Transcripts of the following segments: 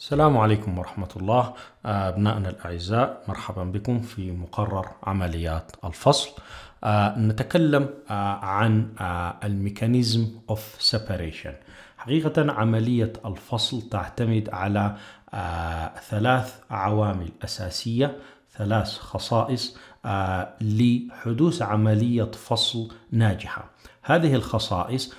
السلام عليكم ورحمة الله آه، أبنائنا الأعزاء مرحبا بكم في مقرر عمليات الفصل آه، نتكلم آه، عن الميكانيزم اوف separation حقيقة عملية الفصل تعتمد على ثلاث عوامل أساسية ثلاث خصائص لحدوث عملية فصل ناجحة هذه الخصائص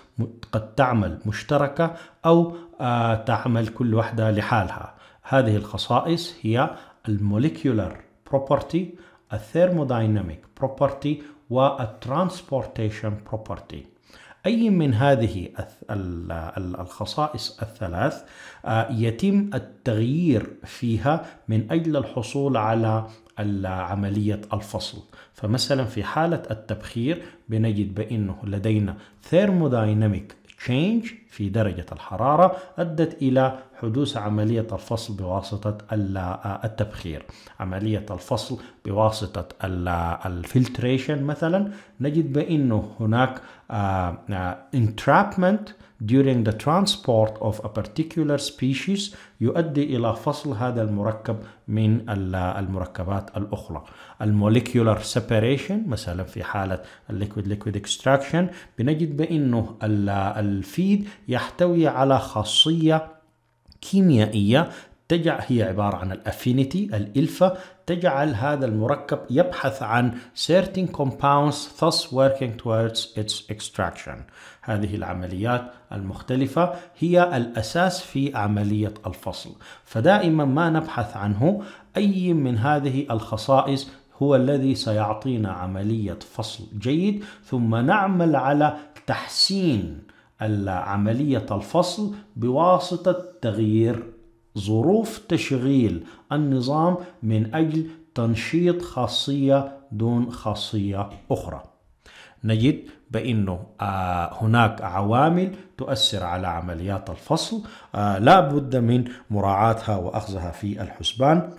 قد تعمل مشتركة أو آه، تعمل كل واحدة لحالها هذه الخصائص هي الموليكيولر بروبرتي الثيرموداينامك بروبرتي والترانسبورتيشن بروبرتي أي من هذه الخصائص الثلاث آه، يتم التغيير فيها من أجل الحصول على عملية الفصل فمثلا في حالة التبخير بنجد بأنه لدينا thermodynamic change في درجة الحرارة أدت إلى حدوث عملية الفصل بواسطة التبخير عملية الفصل بواسطة الفلتريشن مثلا نجد بأنه هناك آه، entrapment during the transport of a particular species يؤدي إلى فصل هذا المركب من المركبات الأخرى الموليكيولار سيباريشن مثلا في حالة الليكويد ليكويد اكستراكشن بنجد بأنه الفيد يحتوي على خاصية كيميائية تجعل هي عبارة عن الافينيتي الإلفة تجعل هذا المركب يبحث عن certain compounds thus working towards its extraction هذه العمليات المختلفة هي الأساس في عملية الفصل فدائما ما نبحث عنه أي من هذه الخصائص هو الذي سيعطينا عملية فصل جيد ثم نعمل على تحسين عملية الفصل بواسطة تغيير ظروف تشغيل النظام من أجل تنشيط خاصية دون خاصية أخرى نجد بأنه آه، هناك عوامل تؤثر على عمليات الفصل آه، لا بد من مراعاتها وأخذها في الحسبان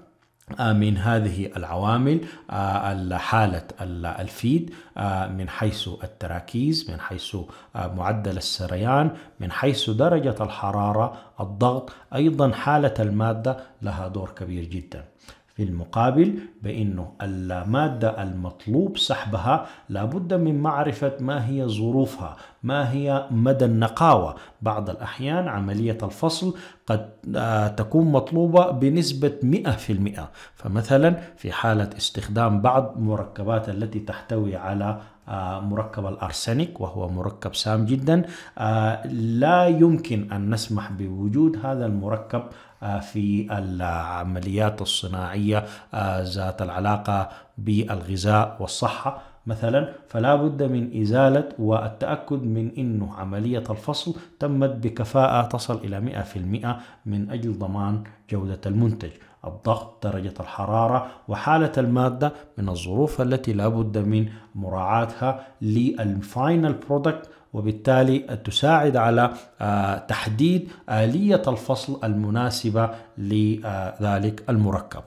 من هذه العوامل آه، حالة الفيد آه، من حيث التراكيز من حيث آه، معدل السريان من حيث درجة الحرارة الضغط أيضا حالة المادة لها دور كبير جدا في المقابل بأنه المادة المطلوب سحبها لابد من معرفة ما هي ظروفها ما هي مدى النقاوة بعض الأحيان عملية الفصل قد آه، تكون مطلوبة بنسبة 100% فمثلا في حالة استخدام بعض مركبات التي تحتوي على آه، مركب الأرسنك وهو مركب سام جدا آه، لا يمكن أن نسمح بوجود هذا المركب آه، في العمليات الصناعية ذات العلاقة بالغذاء والصحة مثلا فلا بد من إزالة والتأكد من أنه عملية الفصل تمت بكفاءة تصل إلى 100% من أجل ضمان جودة المنتج الضغط درجة الحرارة وحالة المادة من الظروف التي لا بد من مراعاتها للفاينل برودكت وبالتالي تساعد على آه، تحديد آلية الفصل المناسبة لذلك المركب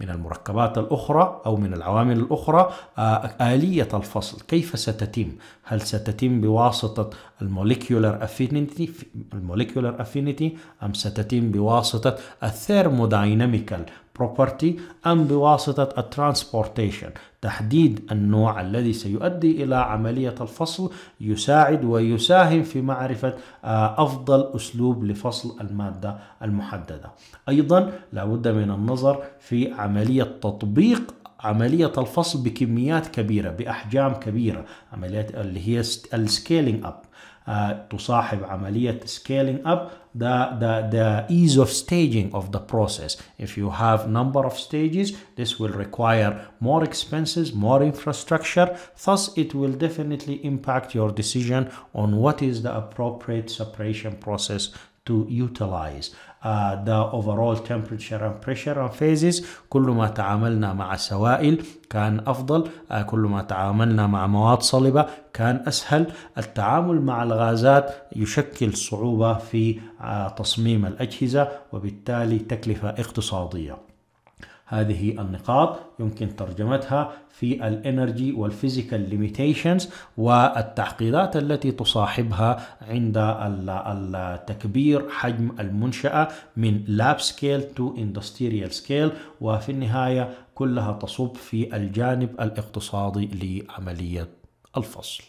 من المركبات الأخرى أو من العوامل الأخرى آه، آلية الفصل كيف ستتم هل ستتم بواسطة الموليكيولر أفينيتي الموليكيولر أفينيتي أم ستتم بواسطة الثيرمودايناميكال property أم بواسطة الترانسبورتيشن تحديد النوع الذي سيؤدي إلى عملية الفصل يساعد ويساهم في معرفة آه، أفضل أسلوب لفصل المادة المحددة أيضا لابد من النظر في عملية تطبيق عملية الفصل بكميات كبيرة بأحجام كبيرة عمليات اللي هي السكيلينج أب تصاحب uh, عملية scaling up the, the, the ease of staging of the process. If you have number of stages, this will require more expenses, more infrastructure. Thus, it will definitely impact your decision on what is the appropriate separation process to utilize. آه، the overall temperature and pressure and phases كل ما تعاملنا مع سوائل كان أفضل آه، كل ما تعاملنا مع مواد صلبة كان أسهل التعامل مع الغازات يشكل صعوبة في آه، تصميم الأجهزة وبالتالي تكلفة اقتصادية هذه النقاط يمكن ترجمتها في الانرجي والفيزيكال ليميتيشنز والتعقيدات التي تصاحبها عند التكبير حجم المنشأة من لاب سكيل تو اندستريال سكيل وفي النهاية كلها تصب في الجانب الاقتصادي لعملية الفصل